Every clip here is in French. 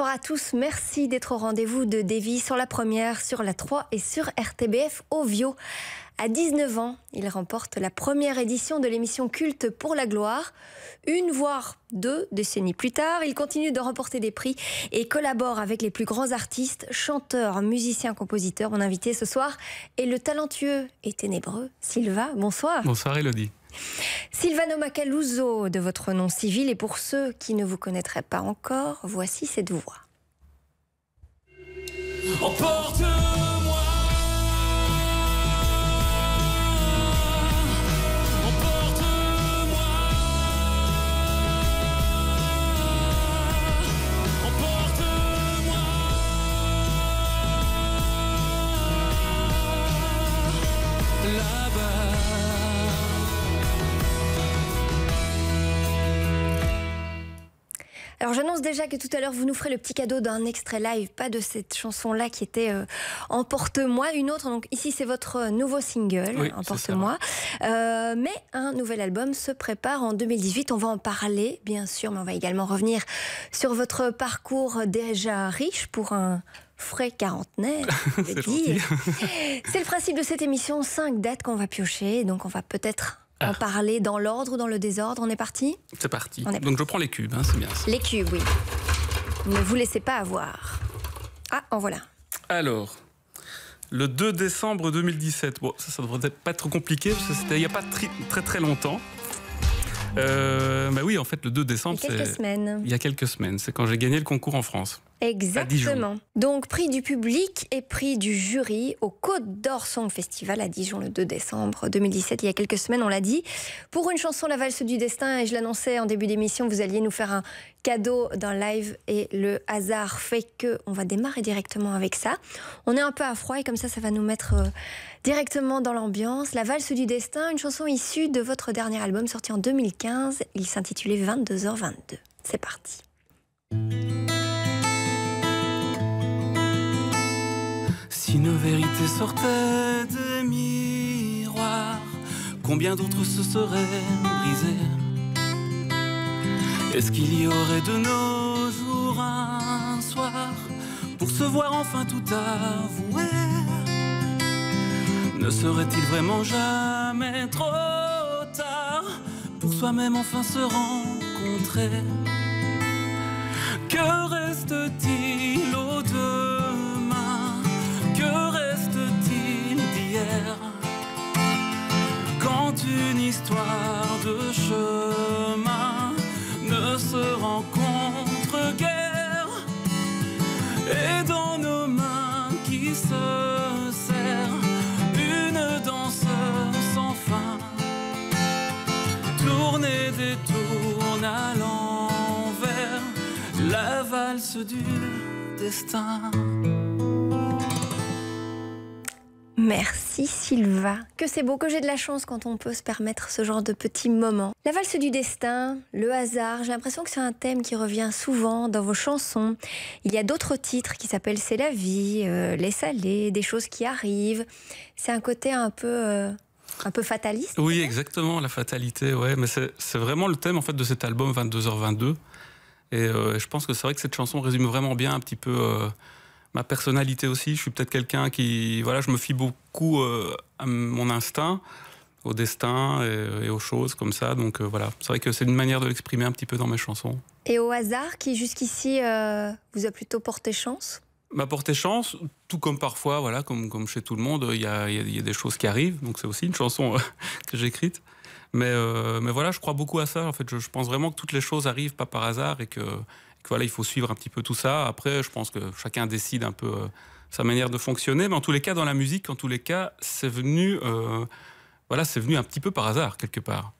Bonsoir à tous. Merci d'être au rendez-vous de Davy sur la première, sur la 3 et sur RTBF Ovio. À 19 ans, il remporte la première édition de l'émission Culte pour la gloire. Une voire deux décennies plus tard, il continue de remporter des prix et collabore avec les plus grands artistes, chanteurs, musiciens, compositeurs. Mon invité ce soir est le talentueux et ténébreux Sylvain. Bonsoir. Bonsoir Elodie. Silvano Macaluso, de votre nom civil, et pour ceux qui ne vous connaîtraient pas encore, voici cette voix. Alors j'annonce déjà que tout à l'heure vous nous ferez le petit cadeau d'un extrait live, pas de cette chanson-là qui était Emporte-moi, euh, une autre. Donc ici c'est votre euh, nouveau single, Emporte-moi. Euh, mais un nouvel album se prépare en 2018. On va en parler bien sûr, mais on va également revenir sur votre parcours déjà riche pour un frais quarantenaire, C'est le principe de cette émission, cinq dates qu'on va piocher, donc on va peut-être on ah. parlait dans l'ordre ou dans le désordre On est parti C'est parti. Donc je prends les cubes, hein, c'est bien. Les cubes, oui. Ne vous laissez pas avoir. Ah, en voilà. Alors, le 2 décembre 2017. Bon, ça, ne devrait pas être compliqué, parce que c'était il n'y a pas très, très longtemps. Euh, bah oui, en fait, le 2 décembre, c'est... Il y quelques semaines. Il y a quelques semaines, c'est quand j'ai gagné le concours en France. Exactement. Donc prix du public et prix du jury au Côte d'Or Song Festival à Dijon le 2 décembre 2017, il y a quelques semaines on l'a dit. Pour une chanson La valse du destin, et je l'annonçais en début d'émission, vous alliez nous faire un cadeau d'un live et le hasard fait que on va démarrer directement avec ça. On est un peu à froid et comme ça ça va nous mettre euh, directement dans l'ambiance. La valse du destin, une chanson issue de votre dernier album sorti en 2015, il s'intitulait 22h22. C'est parti. vérité sortait des miroirs, combien d'autres se seraient brisés Est-ce qu'il y aurait de nos jours un soir pour se voir enfin tout avouer Ne serait-il vraiment jamais trop tard pour soi-même enfin se rencontrer Que reste-t-il au-delà Quand une histoire de chemin ne se rencontre guère, et dans nos mains qui se serrent, une danse sans fin, tourne et détourne à l'envers la valse du destin. Merci. Merci Sylvain. Que c'est beau, que j'ai de la chance quand on peut se permettre ce genre de petits moments. La valse du destin, le hasard, j'ai l'impression que c'est un thème qui revient souvent dans vos chansons. Il y a d'autres titres qui s'appellent C'est la vie, euh, Laisse aller, des choses qui arrivent. C'est un côté un peu... Euh, un peu fataliste. Oui, exactement, la fatalité, ouais. Mais c'est vraiment le thème en fait de cet album 22h22. Et euh, je pense que c'est vrai que cette chanson résume vraiment bien un petit peu ma personnalité aussi. Je suis peut-être quelqu'un qui, voilà, je me fie beaucoup euh, à mon instinct, au destin et, aux choses comme ça. Donc euh, voilà, c'est vrai que c'est une manière de l'exprimer un petit peu dans mes chansons. Et au hasard, qui jusqu'ici euh, vous a plutôt porté chance m'a porté chance, tout comme parfois, voilà, comme, comme chez tout le monde, il y a, y a, des choses qui arrivent, donc c'est aussi une chanson que j'ai écrite. Mais, mais voilà, je crois beaucoup à ça, en fait, je, je pense vraiment que toutes les choses arrivent pas par hasard et que, voilà, il faut suivre un petit peu tout ça. Après, je pense que chacun décide un peu euh, sa manière de fonctionner. Mais en tous les cas, dans la musique, en tous les cas, c'est venu, euh, voilà, c'est venu un petit peu par hasard, quelque part.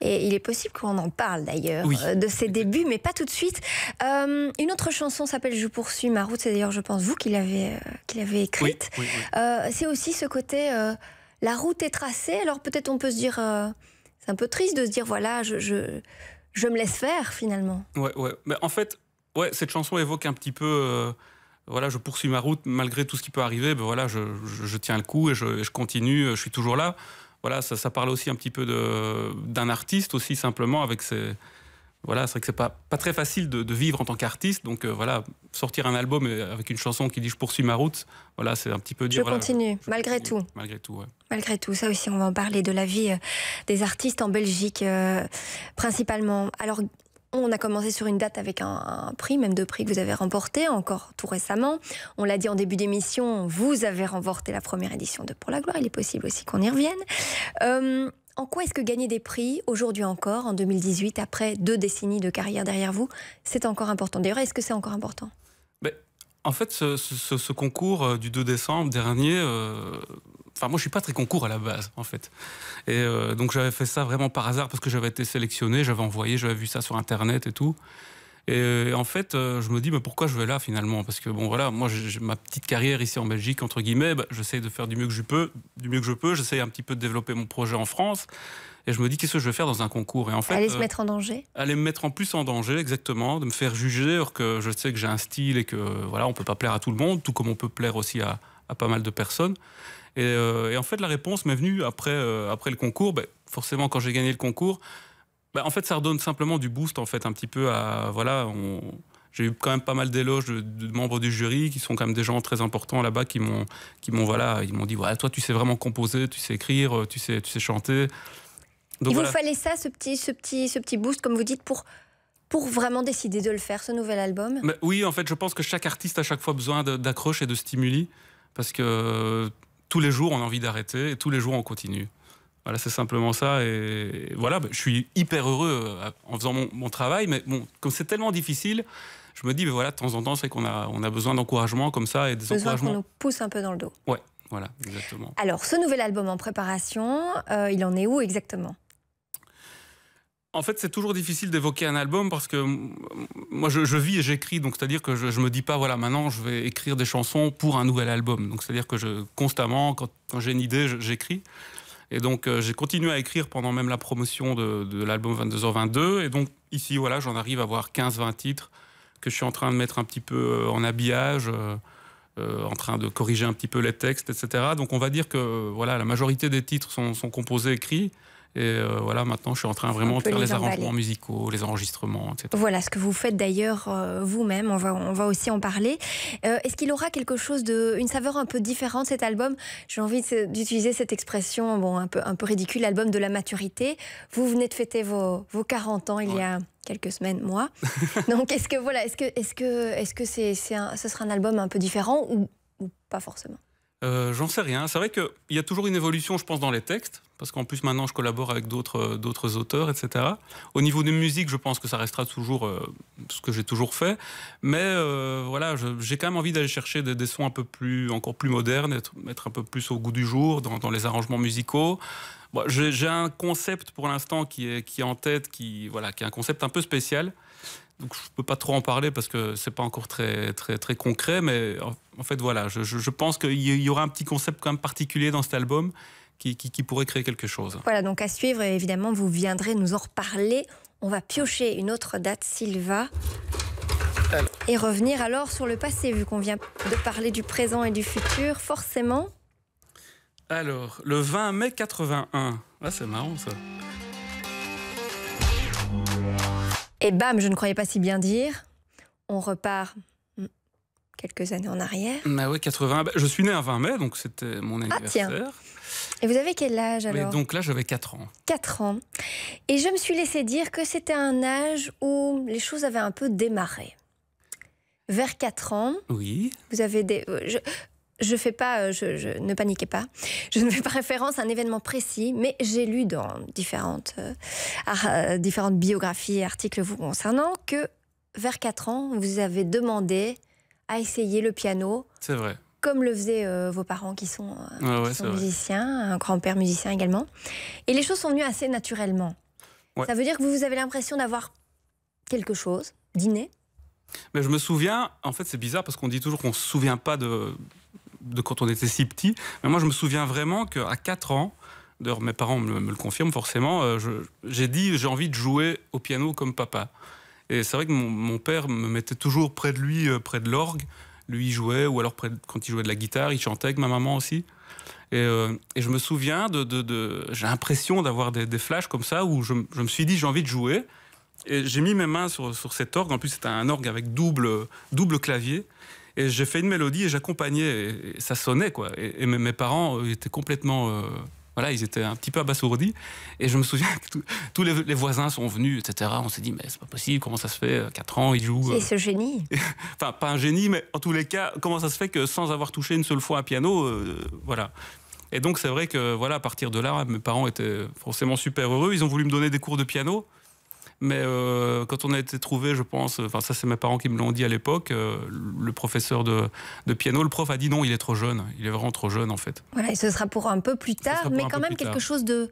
Et il est possible qu'on en parle d'ailleurs euh, de ses débuts, mais pas tout de suite. une autre chanson s'appelle Je poursuis ma route. C'est d'ailleurs, je pense, vous qui l'avez qui écrite. c'est aussi ce côté la route est tracée. Alors peut-être on peut se dire c'est un peu triste de se dire voilà je, je me laisse faire finalement. Ouais, ouais. Mais en fait, ouais, cette chanson évoque un petit peu. Euh, voilà, je poursuis ma route malgré tout ce qui peut arriver. Ben voilà, je, tiens le coup et je, continue. Je suis toujours là. Voilà, ça, ça parle aussi un petit peu d'un artiste aussi simplement avec ses, voilà, c'est vrai que c'est pas, pas très facile de, vivre en tant qu'artiste. Donc euh, voilà, sortir un album avec une chanson qui dit je poursuis ma route, voilà, c'est un petit peu dur Je continue, malgré tout. Malgré tout, ouais. Malgré tout, ça aussi, on va en parler de la vie euh, des artistes en Belgique, euh, principalement. Alors, on a commencé sur une date avec un, prix, même deux prix que vous avez remporté, encore tout récemment. On l'a dit en début d'émission, vous avez remporté la première édition de Pour la Gloire. Il est possible aussi qu'on y revienne. En quoi est-ce que gagner des prix, aujourd'hui encore, en 2018, après deux décennies de carrière derrière vous, c'est encore important D'ailleurs, est-ce que c'est encore important ben, En fait, ce, concours euh, du 2 décembre dernier... Euh, enfin, moi, je suis pas très concours à la base, en fait. Et euh, donc, j'avais fait ça vraiment par hasard parce que j'avais été sélectionné, j'avais envoyé, j'avais vu ça sur Internet et tout. Et euh, en fait, euh, je me dis, mais pourquoi je vais là finalement Parce que bon, voilà, moi, j'ai ma petite carrière ici en Belgique, entre guillemets, bah, j'essaye de faire du mieux que je peux, du mieux que je peux, j'essaye un petit peu de développer mon projet en France. Et je me dis, qu'est-ce que je vais faire dans un concours Et Aller se euh, mettre en danger Aller me mettre en plus en danger, exactement, de me faire juger, alors que je sais que j'ai un style et que, voilà, on peut pas plaire à tout le monde, tout comme on peut plaire aussi à, pas mal de personnes. Et, en fait, la réponse m'est venue après, après le concours. Bah, forcément, quand j'ai gagné le concours, bah, en fait, ça redonne simplement du boost, en fait, un petit peu à. Voilà, j'ai eu quand même pas mal d'éloges de, membres du jury qui sont quand même des gens très importants là-bas qui m'ont, qui m'ont, voilà, ils m'ont dit voilà, toi, tu sais vraiment composer, tu sais écrire, euh, tu sais, tu sais chanter. Donc, Il vous fallait ça, ce petit, ce, petit, ce petit boost, comme vous dites, pour, pour vraiment décider de le faire, ce nouvel album Oui, en fait, je pense que chaque artiste a chaque fois besoin d'accroche et de stimuli, parce que euh, tous les jours, on a envie d'arrêter, et tous les jours, on continue. Voilà, c'est simplement ça. Et voilà, bah, je suis hyper heureux euh, en faisant mon, travail, mais bon, comme c'est tellement difficile, je me dis, mais bah, voilà, de temps en temps, c'est qu'on a, on a besoin d'encouragement comme ça et des encouragements. qu'on nous pousse un peu dans le dos. Ouais, voilà, exactement. Alors, ce nouvel album en préparation, euh, il en est où exactement en fait, c'est toujours difficile d'évoquer un album parce que moi, je, vis et j'écris, donc c'est-à-dire que je, ne me dis pas, voilà, maintenant, je vais écrire des chansons pour un nouvel album. Donc c'est-à-dire que je constamment, quand j'ai une idée, j'écris. Et donc, euh, j'ai continué à écrire pendant même la promotion de, l'album 22h22. Et donc, ici, voilà, j'en arrive à avoir 15-20 titres que je suis en train de mettre un petit peu euh, en habillage, euh, en train de corriger un petit peu les textes, etc. Donc, on va dire que voilà, la majorité des titres sont composés, écrits. Et euh, voilà, maintenant, je suis en train vraiment de faire les, arrangements musicaux, les enregistrements, etc. Voilà ce que vous faites d'ailleurs euh, vous-même. On va, on va aussi en parler. Euh, est-ce qu'il aura quelque chose de, une saveur un peu différente cet album J'ai envie d'utiliser cette expression, bon, un peu, un peu ridicule, l'album de la maturité. Vous venez de fêter vos, vos 40 ans il y a quelques semaines, moi. Donc, est-ce que voilà, est-ce que, est-ce que, est-ce que c'est, ce sera un album un peu différent ou pas forcément euh, j'en sais rien. C'est vrai qu'il y a toujours une évolution, je pense, dans les textes, parce qu'en plus maintenant je collabore avec d'autres euh, auteurs, etc. Au niveau des musiques, je pense que ça restera toujours euh, ce que j'ai toujours fait, mais voilà, j'ai quand même envie d'aller chercher des, sons un peu plus, encore plus modernes, être, un peu plus au goût du jour dans, les arrangements musicaux. j'ai un concept pour l'instant qui est, qui est en tête, qui, voilà, qui est un concept un peu spécial donc je peux pas trop en parler parce que c'est pas encore très très très concret, mais en fait voilà, je, pense qu'il y aura un petit concept quand même particulier dans cet album qui, pourrait créer quelque chose. Voilà, donc à suivre, évidemment, vous viendrez nous en reparler. On va piocher une autre date, Silva. Et revenir alors sur le passé, vu qu'on vient de parler du présent et du futur, forcément. Alors, le 20 mai 81. Ah, c'est marrant ça. Et bam, je ne croyais pas si bien dire. On repart mm, quelques années en arrière. Bah oui, 80. Bah, je suis né un 20 mai, donc c'était mon anniversaire. Ah, tiens. Et vous avez quel âge alors Donc là, j'avais 4 ans. 4 ans. Et je me suis laissé dire que c'était un âge où les choses avaient un peu démarré. Vers 4 ans, oui. vous avez des... Euh, je fais pas, euh, je, ne paniquez pas, je ne fais pas référence à un événement précis, mais j'ai lu dans différentes, euh, euh, différentes biographies et articles vous concernant que vers 4 ans, vous avez demandé à essayer le piano. C'est vrai. Comme le faisaient vos parents qui sont, musiciens, un grand-père musicien également. Et les choses sont venues assez naturellement. Ça veut dire que vous avez l'impression d'avoir quelque chose, dîner, mais je me souviens, en fait c'est bizarre parce qu'on dit toujours qu'on ne se souvient pas de, de quand on était si petit. Mais moi, je me souviens vraiment qu'à 4 ans, d'ailleurs mes parents me, le confirment forcément, euh, j'ai dit j'ai envie de jouer au piano comme papa. Et c'est vrai que mon, père me mettait toujours près de lui, euh, près de l'orgue. Lui, il jouait, ou alors quand il jouait de la guitare, il chantait avec ma maman aussi. Et, euh, je me souviens de. j'ai l'impression d'avoir des, flashs comme ça où je, me suis dit j'ai envie de jouer. Et j'ai mis mes mains sur, sur cet orgue. En plus, c'était un orgue avec double, double clavier. Et j'ai fait une mélodie et j'accompagnais. ça sonnait, quoi. Et, mes, parents euh, étaient complètement. Euh, voilà, ils étaient un petit peu abasourdis. Et je me souviens que tous les, voisins sont venus, etc. On s'est dit, mais c'est pas possible, comment ça se fait 4 euh, ans, il joue. C'est ce génie. enfin, pas un génie, mais en tous les cas, comment ça se fait que sans avoir touché une seule fois un piano, voilà. Et donc, c'est vrai que, voilà, à partir de là, mes parents étaient forcément super heureux. Ils ont voulu me donner des cours de piano. Mais euh, quand on a été trouvé, je pense, enfin ça c'est mes parents qui me l'ont dit à l'époque, euh, le professeur de, de, piano, le prof a dit non, il est trop jeune, il est vraiment trop jeune en fait. Voilà, et ce sera pour un peu plus tard, mais quand même quelque chose de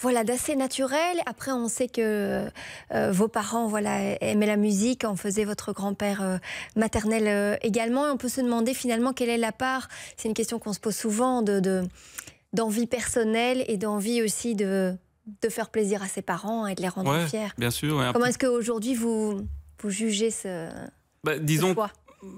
voilà d'assez naturel. Après, on sait que euh, vos parents voilà aimaient la musique, en faisait votre grand-père maternel également. Et on peut se demander finalement quelle est la part. C'est une question qu'on se pose souvent de d'envie personnelle et d'envie aussi de de faire plaisir à ses parents et de les rendre fiers. Bien sûr. Comment est-ce qu'aujourd'hui vous, vous jugez ce, bah, disons,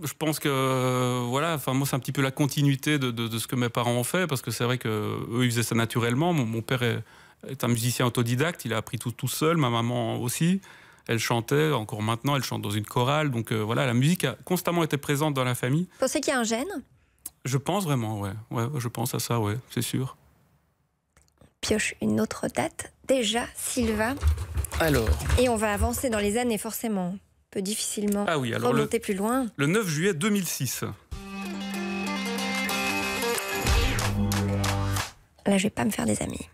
je pense que voilà, enfin moi c'est un petit peu la continuité de, ce que mes parents ont fait parce que c'est vrai que eux ils faisaient ça naturellement. Mon, père est, un musicien autodidacte, il a appris tout tout seul, ma maman aussi. Elle chantait, encore maintenant, elle chante dans une chorale. Donc euh, voilà, la musique a constamment été présente dans la famille. Vous pensez qu'il y a un gène Je pense vraiment, ouais. ouais. Je pense à ça, ouais, c'est sûr pioche une autre date. Déjà, Sylvain. Alors. Et on va avancer dans les années, forcément. Peu difficilement. Ah oui, alors. Remonter plus loin. Le 9 juillet 2006. Là, je vais pas me faire des amis.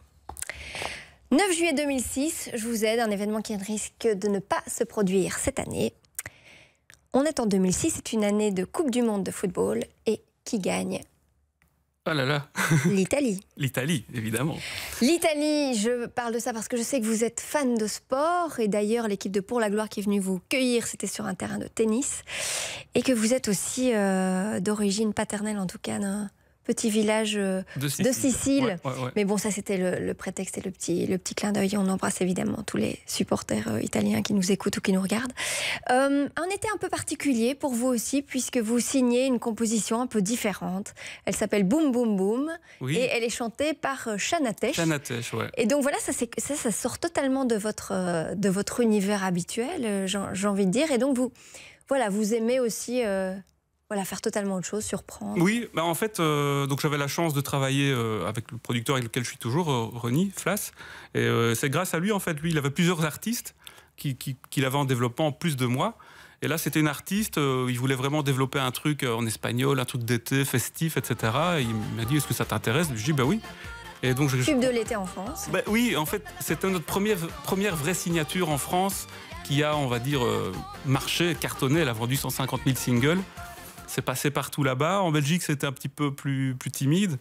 9 juillet 2006, je vous aide, un événement qui risque de ne pas se produire cette année. On est en 2006, c'est une année de Coupe du Monde de football et qui gagne Oh là L'Italie. L'Italie, évidemment. L'Italie, je parle de ça parce que je sais que vous êtes fan de sport et d'ailleurs l'équipe de Pour la Gloire qui est venue vous cueillir, c'était sur un terrain de tennis et que vous êtes aussi euh, d'origine paternelle en tout cas petit village euh, de Sicile. Mais bon, ça c'était le, prétexte et le petit, le petit clin d'œil. On embrasse évidemment tous les supporters euh, italiens qui nous écoutent ou qui nous regardent. Euh, un été un peu particulier pour vous aussi, puisque vous signez une composition un peu différente. Elle s'appelle Boom Boom Boom et elle est chantée par Chanatech. Euh, ouais. Et donc voilà, ça, ça, ça sort totalement de votre, de votre univers habituel, j'ai envie de dire. Et donc vous, voilà, vous aimez aussi voilà, faire totalement autre chose, surprendre. Oui, bah en fait, euh, donc j'avais la chance de travailler euh, avec le producteur avec lequel je suis toujours, euh, René Flas. Et c'est grâce à lui, en fait, lui, il avait plusieurs artistes qu'il qui, avait en développement en plus de moi. Et là, c'était une artiste, il voulait vraiment développer un truc en espagnol, un truc d'été, festif, etc. Et il m'a dit, est-ce que ça t'intéresse Je dis, bah oui. Et donc, je... de l'été en France bah, Oui, en fait, c'était notre première, première vraie signature en France qui a, on va dire, marché, cartonné. Elle a vendu 150 000 singles c'est passé partout là-bas. En Belgique, c'était un petit peu plus, plus timide.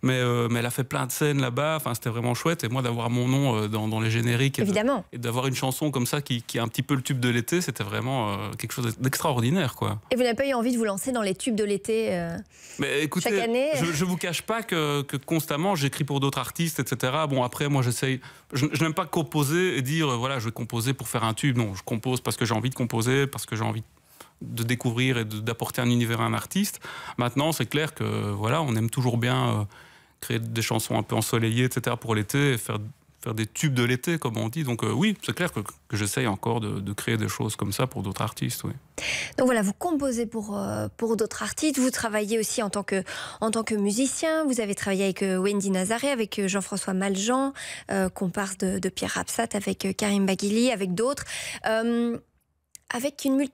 Mais, euh, mais, elle a fait plein de scènes là-bas. Enfin, c'était vraiment chouette. Et moi, d'avoir mon nom euh, dans, les génériques. Évidemment. Et d'avoir une chanson comme ça qui, qui, est un petit peu le tube de l'été, c'était vraiment euh, quelque chose d'extraordinaire, quoi. Et vous n'avez pas eu envie de vous lancer dans les tubes de l'été Mais écoutez, chaque année je, je vous cache pas que, constamment j'écris pour d'autres artistes, etc. Bon, après, moi, j'essaye. Je, n'aime pas composer et dire voilà, je vais composer pour faire un tube. Non, je compose parce que j'ai envie de composer, parce que j'ai envie de de découvrir et d'apporter un univers à un artiste. Maintenant, c'est clair que voilà, on aime toujours bien euh, créer des chansons un peu ensoleillées, etc. pour l'été, faire faire des tubes de l'été, comme on dit. Donc euh, oui, c'est clair que, j'essaye encore de, créer des choses comme ça pour d'autres artistes. Oui. Donc voilà, vous composez pour, euh, pour d'autres artistes, vous travaillez aussi en tant, que, en tant que musicien, vous avez travaillé avec Wendy Nazaré, avec Jean-François Maljean, comparse de, de, Pierre Rapsat, avec Karim Baghili, avec d'autres avec une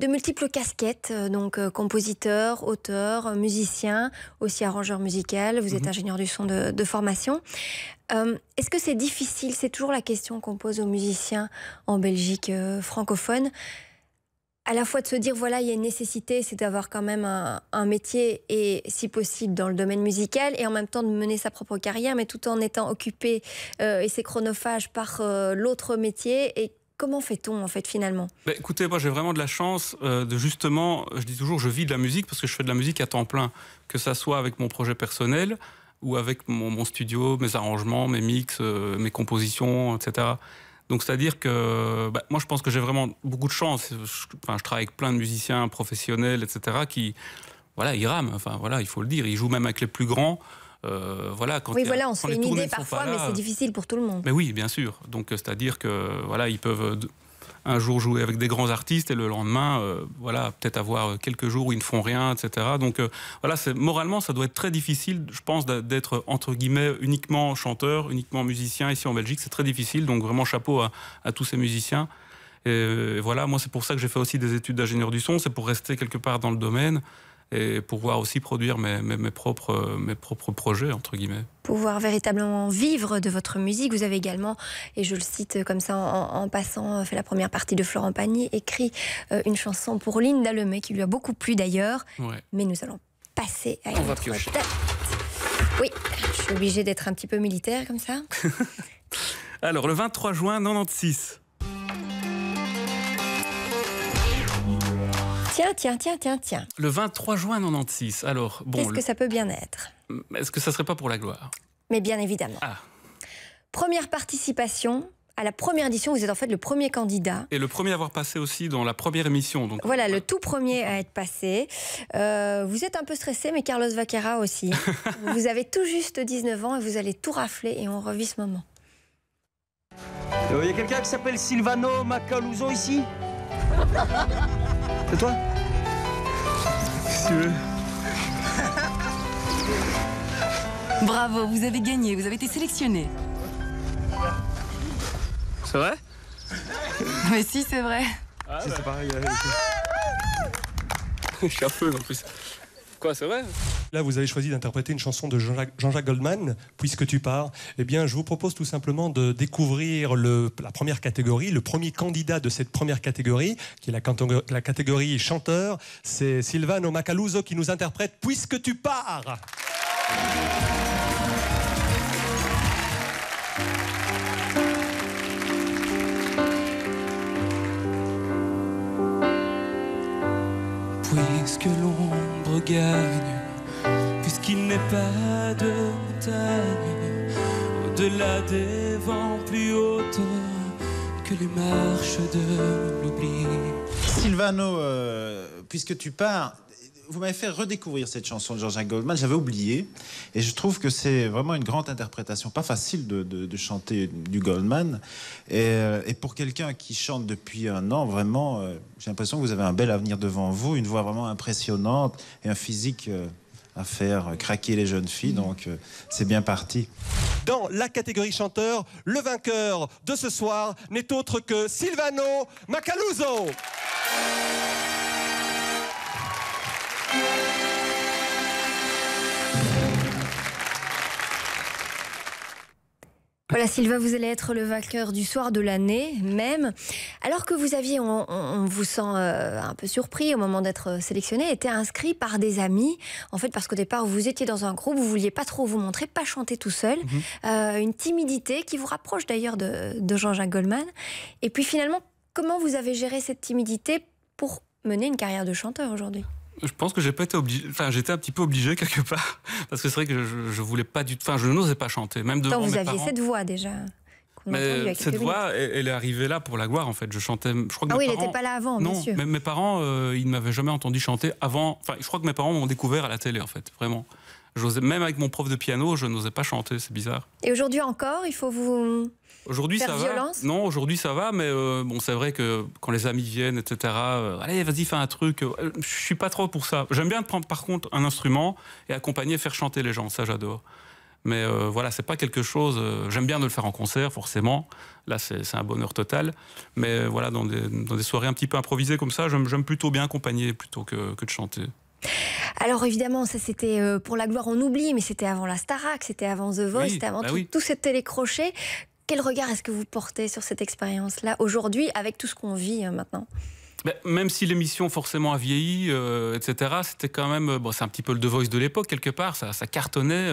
de multiples casquettes, euh, donc euh, compositeur, auteur, musicien, aussi arrangeur musical, vous êtes mhm. ingénieur du son de, formation. Euh, est-ce que c'est difficile C'est toujours la question qu'on pose aux musiciens en Belgique francophone. À la fois de se dire, voilà, il y a une nécessité, c'est d'avoir quand même un, métier, et si possible dans le domaine musical, et en même temps de mener sa propre carrière, mais tout en étant occupé et c'est chronophage par l'autre métier, et comment fait-on en fait finalement bah, Écoutez, moi j'ai vraiment de la chance euh, de justement, je dis toujours, je vis de la musique parce que je fais de la musique à temps plein, que ça soit avec mon projet personnel ou avec mon, studio, mes arrangements, mes mix, euh, mes compositions, etc. Donc c'est-à-dire que bah, moi je pense que j'ai vraiment beaucoup de chance. Je, je travaille avec plein de musiciens professionnels, etc. qui voilà, ils rament. Enfin voilà, il faut le dire. Ils jouent même avec les plus grands. Euh, voilà, quand oui, voilà, on se fait une idée parfois, mais c'est difficile pour tout le monde. Mais oui, bien sûr. Donc, euh, c'est-à-dire que voilà, ils peuvent euh, un jour jouer avec des grands artistes et le lendemain, voilà, peut-être avoir quelques jours où ils ne font rien, etc. Donc voilà, moralement, ça doit être très difficile, je pense, d'être entre guillemets uniquement chanteur, uniquement musicien ici en Belgique, c'est très difficile. Donc vraiment chapeau à, tous ces musiciens. et voilà, moi c'est pour ça que j'ai fait aussi des études d'ingénieur du son, c'est pour rester quelque part dans le domaine et pouvoir aussi produire mes, mes, propres, euh, mes propres projets, entre guillemets. Pouvoir véritablement vivre de votre musique. Vous avez également, et je le cite comme ça en, passant, fait la première partie de Florent Pagny, écrit euh, une chanson pour Linda Lemay qui lui a beaucoup plu d'ailleurs. Mais nous allons passer à une Tête. Oui, je suis obligée d'être un petit peu militaire comme ça. Alors, le 23 juin 96, Tiens, tiens, tiens, tiens, tiens. Le 23 juin 96. Alors, bon. Qu'est-ce que ça peut bien être Est-ce que ça serait pas pour la gloire Mais bien évidemment. Ah. Première participation, à la première édition, vous êtes en fait le premier candidat. Et le premier à avoir passé aussi dans la première émission. Donc... Voilà, le tout premier à être passé. Euh, vous êtes un peu stressé, mais Carlos Vaquera aussi. vous avez tout juste 19 ans et vous allez tout rafler et on revit ce moment. Il y a quelqu'un qui s'appelle Silvano Macaluso ici c'est toi Si tu veux. Bravo, vous avez gagné, vous avez été sélectionné. C'est vrai Mais si, c'est vrai. Ah, C'est pareil. Je suis un peu en plus. Quoi, c'est vrai Là, vous avez choisi d'interpréter une chanson de Jean-Jacques Goldman, Puisque tu pars. Eh bien, je vous propose tout simplement de découvrir la première catégorie, le premier candidat de cette première catégorie, qui est la, catégorie chanteur. C'est Silvano Macaluso qui nous interprète Puisque tu pars. Puisque l'ombre pas de montagne au-delà des vents plus hauts que les marches de l'oubli. Silvano, euh, puisque tu pars, vous m'avez fait redécouvrir cette chanson de Georges Goldman. J'avais oublié. Et je trouve que c'est vraiment une grande interprétation. Pas facile de, chanter du Goldman. Euh, et pour quelqu'un qui chante depuis un an, vraiment, euh, j'ai l'impression que vous avez un bel avenir devant vous, une voix vraiment impressionnante et un physique à faire craquer les jeunes filles. Donc euh, c'est bien parti. Dans la catégorie chanteur, le vainqueur de ce soir n'est autre que Silvano Macaluso. Voilà, Sylvain, vous allez être le vainqueur du soir de l'année même. Alors que vous aviez, on, vous sent euh, un peu surpris au moment d'être sélectionné, été inscrit par des amis. En fait, parce qu'au départ, vous étiez dans un groupe, vous vouliez pas trop vous montrer, pas chanter tout seul. Mhm. Euh, une timidité qui vous rapproche d'ailleurs de, de Jean-Jacques Goldman. Et puis finalement, comment vous avez géré cette timidité pour mener une carrière de chanteur aujourd'hui je pense que j'ai pas été obligé. Enfin, j'étais un petit peu obligé quelque part parce que c'est vrai que je, voulais pas du Enfin, je n'osais pas chanter, même devant Tant mes vous aviez cette voix déjà. Mais cette voix, elle, est arrivée là pour la gloire, en fait. Je chantais. ah oui, elle il n'était pas là avant, non, Mais mes parents, euh, ils ne m'avaient jamais entendu chanter avant. Enfin, je crois que mes parents m'ont découvert à la télé, en fait, vraiment même avec mon prof de piano, je n'osais pas chanter, c'est bizarre. Et aujourd'hui encore, il faut vous aujourd'hui, faire ça violence va. Non, aujourd'hui ça va, mais euh, bon, c'est vrai que quand les amis viennent, etc., euh, allez, vas-y, fais un truc. je euh, je suis pas trop pour ça. J'aime bien prendre par contre un instrument et accompagner, faire chanter les gens, ça j'adore. Mais voilà, c'est pas quelque chose. J'aime bien de le faire en concert, forcément. Là, c'est un bonheur total. Mais voilà, dans des, soirées un petit peu improvisées comme ça, j'aime plutôt bien accompagner plutôt que de chanter. Alors évidemment, ça c'était euh, pour la gloire, on oublie, mais c'était avant la Starac, c'était avant The Voice, c'était avant bah tout, tout télécrochet. Quel regard est-ce que vous portez sur cette expérience-là aujourd'hui, avec tout ce qu'on vit euh, maintenant bah, même si l'émission forcément a vieilli, euh, etc., c'était quand même. Bon, c'est un petit peu le The Voice de l'époque, quelque part. Ça, cartonnait.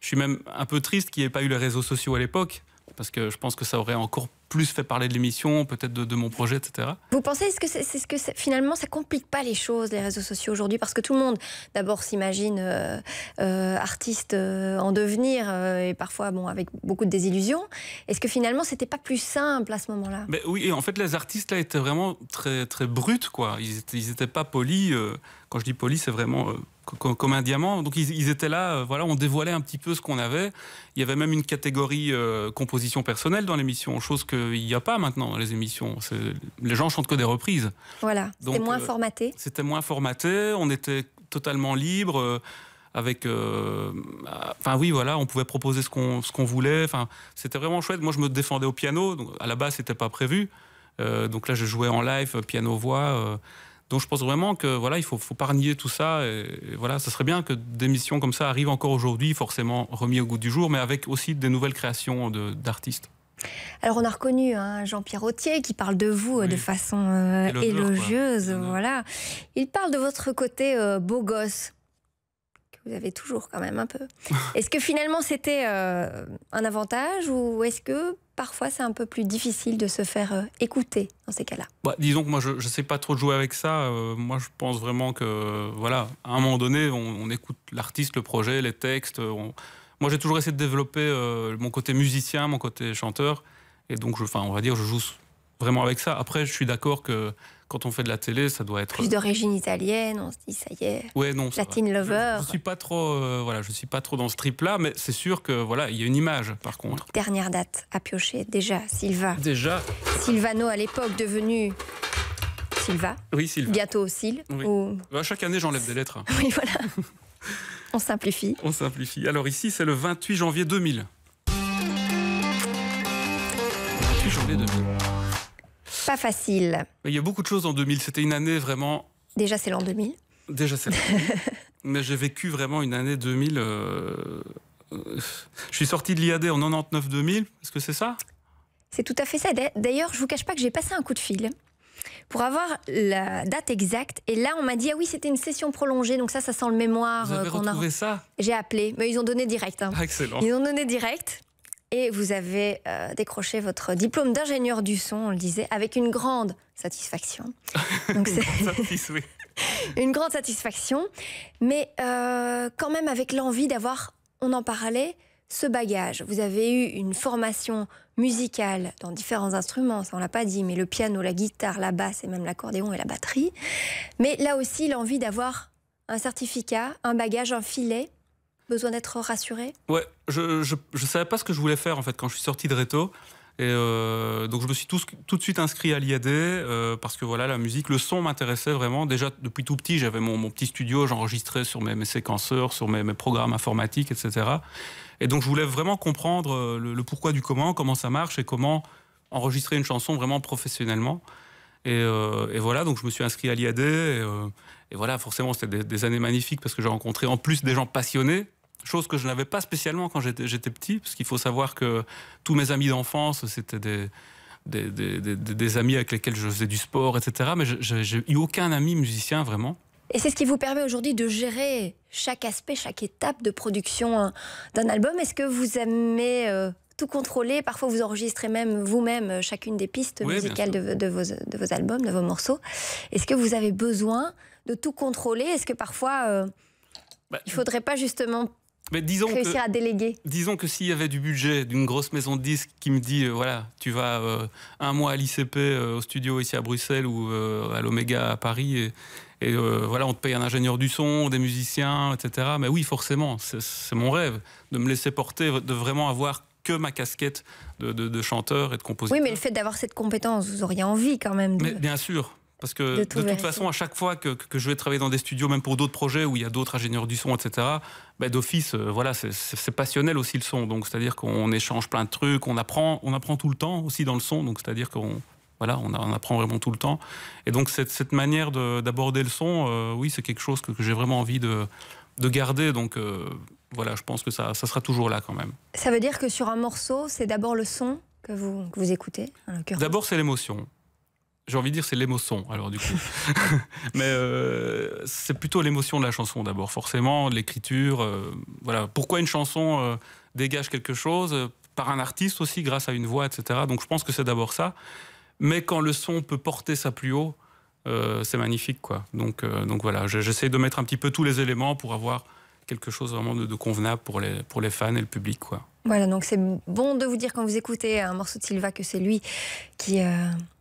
je suis même un peu triste qu'il n'y ait pas eu les réseaux sociaux à l'époque, parce que je pense que ça aurait encore plus fait parler de l'émission, peut-être de, mon projet, etc. Vous pensez, est-ce que, c'est, ce que finalement ça complique pas les choses, les réseaux sociaux aujourd'hui Parce que tout le monde, d'abord, s'imagine euh, euh, artiste euh, en devenir, et parfois bon, avec beaucoup de désillusions. Est-ce que finalement c'était pas plus simple à ce moment-là Mais ben Oui, en fait, les artistes là étaient vraiment très, très bruts, quoi. Ils n'étaient pas polis. quand je dis polis, c'est vraiment comme un diamant. Donc ils, étaient là, euh, voilà, on dévoilait un petit peu ce qu'on avait. Il y avait même une catégorie euh, composition personnelle dans l'émission, chose qu'il n'y a pas maintenant dans les émissions. Les gens chantent que des reprises. Voilà, c'était moins euh, formaté. C'était moins formaté, on était totalement libre avec enfin oui voilà on pouvait proposer ce qu'on ce qu'on voulait enfin c'était vraiment chouette moi je me défendais au piano à la base c'était pas prévu donc là je jouais en live piano voix donc je pense vraiment que voilà, il faut, faut pas tout ça. voilà, ce serait bien que des missions comme ça arrivent encore aujourd'hui, forcément remis au goût du jour, mais avec aussi des nouvelles créations d'artistes. Alors on a reconnu hein, Jean-Pierre Autier qui parle de vous euh, de façon euh, élogieuse, voilà. Il parle de votre côté euh, beau gosse vous avez toujours quand même un peu. Est-ce que finalement c'était euh, un avantage ou est-ce que parfois c'est un peu plus difficile de se faire euh, écouter dans ces cas-là bah, Disons que moi je ne sais pas trop jouer avec ça. Euh, moi je pense vraiment que, voilà, à un moment donné, on, écoute l'artiste, le projet, les textes. Moi j'ai toujours essayé de développer mon côté musicien, mon côté chanteur. Et donc, je, on va dire, je joue vraiment avec ça. Après, je suis d'accord que quand on fait de la télé, ça doit être. Plus euh, d'origine italienne, on se dit, ça y est. Ouais, non. Latin lover. Je, ne suis pas trop, euh, voilà, je suis pas trop dans ce trip-là, mais c'est sûr que, voilà, il y a une image, par contre. Dernière date à piocher, déjà, Silva. Déjà. Silvano, à l'époque, devenu Silva. Oui, Silva. Bientôt aussi. Oui. Bah, chaque année, j'enlève des lettres. Oui, voilà. On simplifie. On simplifie. Alors ici, c'est le 28 janvier 2000. 28 janvier 2000 pas facile. Il y a beaucoup de choses en 2000. C'était une année vraiment. Déjà, c'est l'an 2000. Déjà, c'est l'an Mais j'ai vécu vraiment une année 2000. Euh, euh, je suis sorti de l'IAD en 99-2000. Est-ce que c'est ça C'est tout à fait ça. D'ailleurs, je vous cache pas que j'ai passé un coup de fil pour avoir la date exacte. Et là, on m'a dit, ah oui, c'était une session prolongée, donc ça, ça sent le mémoire. Vous avez euh, retrouvé a... ça J'ai appelé, mais ils ont donné direct. Hein. Ah, excellent. Ils ont donné direct et vous avez euh, décroché votre diplôme d'ingénieur du son, on le disait, avec une grande satisfaction. une grande satisfaction, mais euh, quand même avec l'envie d'avoir, on en parlait, ce bagage. Vous avez eu une formation musicale dans différents instruments, ça on l'a pas dit, mais le piano, la guitare, la basse et même l'accordéon et la batterie. Mais là aussi l'envie d'avoir un certificat, un bagage, un filet besoin d'être rassuré Ouais, je, ne savais pas ce que je voulais faire en fait quand je suis sorti de Réto. Et euh, donc je me suis tout, tout, de suite inscrit à l'IAD euh, parce que voilà la musique, le son m'intéressait vraiment. Déjà depuis tout petit, j'avais mon, mon, petit studio, j'enregistrais sur mes, séquenceurs, sur mes, programmes informatiques, etc. Et donc je voulais vraiment comprendre euh, le, pourquoi du comment, comment ça marche et comment enregistrer une chanson vraiment professionnellement. Et, voilà, donc je me suis inscrit à l'IAD. Et, voilà, forcément, c'était des années magnifiques parce que j'ai rencontré en plus des gens passionnés chose que je n'avais pas spécialement quand j'étais petit, parce qu'il faut savoir que tous mes amis d'enfance, c'était des, des, amis avec lesquels je faisais du sport, etc. Mais je j'ai eu aucun ami musicien vraiment. Et c'est ce qui vous permet aujourd'hui de gérer chaque aspect, chaque étape de production hein, d'un album. Est-ce que vous aimez euh, tout contrôler Parfois, vous enregistrez même vous-même euh, chacune des pistes musicales de, vos, albums, de vos morceaux. Est-ce que vous avez besoin de tout contrôler Est-ce que parfois, euh, bah, il ne faudrait pas justement mais disons réussir que, à déléguer. Disons que s'il y avait du budget d'une grosse maison de disques qui me dit, euh, voilà, tu vas euh, un mois à l'ICP euh, au studio ici à Bruxelles ou à l'Oméga à Paris, et, voilà, on te paye un ingénieur du son, des musiciens, etc. Mais oui, forcément, c'est mon rêve, de me laisser porter, de vraiment avoir que ma casquette de, chanteur et de compositeur. Oui, mais le fait d'avoir cette compétence, vous auriez envie quand même. De... bien sûr, parce que de, toute façon, à chaque fois que, je vais travailler dans des studios, même pour d'autres projets où il y a d'autres ingénieurs du son, etc., ben, d'office, euh, voilà, c'est passionnel aussi le son. Donc, c'est-à-dire qu'on échange plein de trucs, on apprend, on apprend tout le temps aussi dans le son. Donc, c'est-à-dire qu'on voilà, on, apprend vraiment tout le temps. Et donc, cette, manière d'aborder le son, euh, oui, c'est quelque chose que, j'ai vraiment envie de, garder. Donc, euh, voilà, je pense que ça, ça sera toujours là quand même. Ça veut dire que sur un morceau, c'est d'abord le son que vous, que vous écoutez D'abord, c'est l'émotion j'ai envie de dire c'est l'émotion alors du coup mais euh, c'est plutôt l'émotion de la chanson d'abord forcément l'écriture euh, voilà pourquoi une chanson euh, dégage quelque chose par un artiste aussi grâce à une voix etc donc je pense que c'est d'abord ça mais quand le son peut porter ça plus haut c'est magnifique quoi donc donc voilà j'essaie de mettre un petit peu tous les éléments pour avoir quelque chose vraiment de, convenable pour les, pour les fans et le public. Quoi. Voilà, donc c'est bon de vous dire quand vous écoutez un morceau de Silva que c'est lui qui,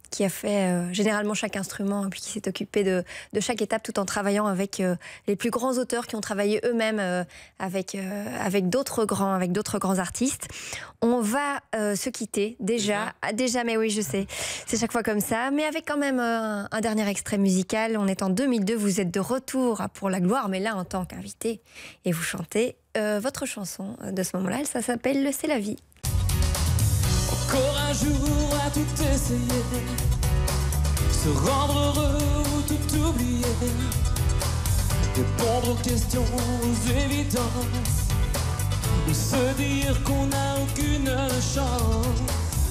qui a fait euh, généralement chaque instrument, et hein, puis qui s'est occupé de, chaque étape tout en travaillant avec euh, les plus grands auteurs qui ont travaillé eux-mêmes euh, avec, avec d'autres grands, avec d'autres grands artistes. On va se quitter déjà, ah, déjà, mais oui, je sais, c'est chaque fois comme ça, mais avec quand même un, dernier extrait musical. On est en 2002, vous êtes de retour pour la gloire, mais là en tant qu'invité, et vous chantez votre chanson de ce moment-là, ça s'appelle Le C'est la vie. Encore un jour à tout essayer, se rendre heureux ou tout oublier, répondre aux questions, aux évidences, ou se dire qu'on n'a aucune chance.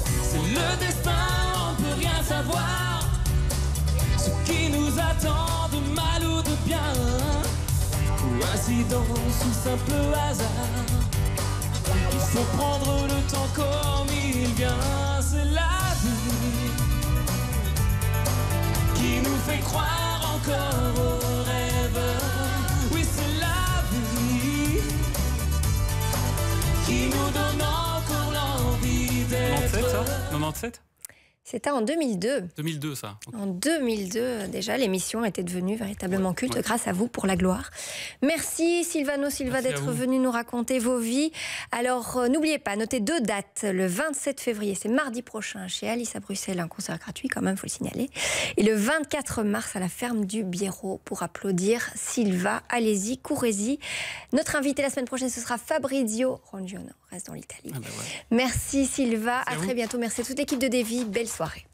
C'est le destin, on peut rien savoir, ce qui nous attend de mal ou de bien, coïncidence ou simple hasard. Il faut prendre le temps comme il vient, c'est la vie qui nous fait croire encore au rêve. Oui, c'est la vie qui nous donne encore l'envie d'être. fait, ça 97 c'était en 2002. 2002, ça. En 2002, déjà, l'émission était devenue véritablement culte grâce à vous pour la gloire. Merci Silvano Silva d'être venu nous raconter vos vies. Alors, euh, n'oubliez pas, notez deux dates. Le 27 février, c'est mardi prochain, chez Alice à Bruxelles, un concert gratuit quand même, faut le signaler. Et le 24 mars, à la ferme du Biérot, pour applaudir Silva. Allez-y, courez-y. Notre invité la semaine prochaine, ce sera Fabrizio Rongiono dans l'Italie. Ah bah Merci sylva à, très bientôt. Merci toute l'équipe de Devi. Belle soirée.